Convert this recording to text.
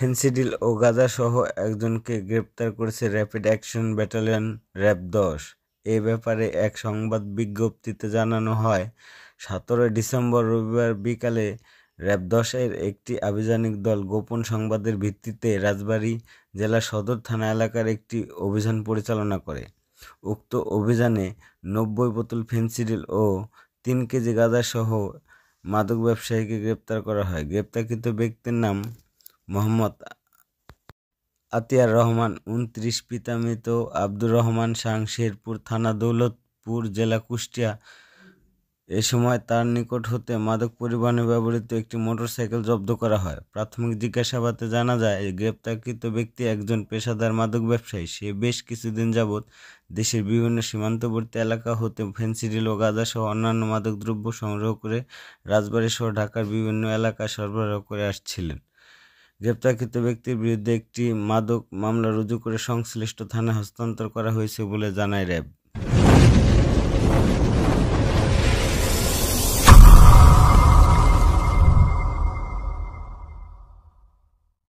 Phensedyl ও গাঁজাসহ একজনকে গ্রেপ্তার করেছে র্যাপিড অ্যাকশন ব্যাটালিয়ন র্যাব দশ এ ব্যাপারে এক সংবাদ বিজ্ঞপ্তিতে জানানো হয় সতেরোই ডিসেম্বর রবিবার বিকালে র্যাব দশের একটি আভিযানিক দল গোপন সংবাদের ভিত্তিতে রাজবাড়ী জেলা সদর থানা এলাকার একটি অভিযান পরিচালনা করে উক্ত অভিযানে নব্বই বোতল ফেন্সিডিল ও তিন কেজি গাঁজাসহ মাদক ব্যবসায়ীকে গ্রেপ্তার করা হয় গ্রেপ্তারকৃত ব্যক্তির নাম মোহাম্মদ আতিয়ার রহমান উনত্রিশ পিতা মৃত আব্দুর রহমান শাং শেরপুর থানা দৌলতপুর জেলা কুষ্টিয়া এ সময় তার নিকট হতে মাদক পরিবহনে ব্যবহৃত একটি মোটরসাইকেল জব্দ করা হয় প্রাথমিক জিজ্ঞাসাবাদে জানা যায় গ্রেপ্তারকৃত ব্যক্তি একজন পেশাদার মাদক ব্যবসায়ী সে বেশ কিছুদিন যাবৎ দেশের বিভিন্ন সীমান্তবর্তী এলাকা হতে ফেন্সিডিল ও সহ অন্যান্য মাদকদ্রব্য সংগ্রহ করে রাজবাড়ী সহ ঢাকার বিভিন্ন এলাকায় সরবরাহ করে আসছিলেন গ্রেপ্তারকৃত ব্যক্তির বিরুদ্ধে একটি মাদক মামলা রুজু করে সংশ্লিষ্ট থানায় হস্তান্তর করা হয়েছে বলে জানায় র্যাব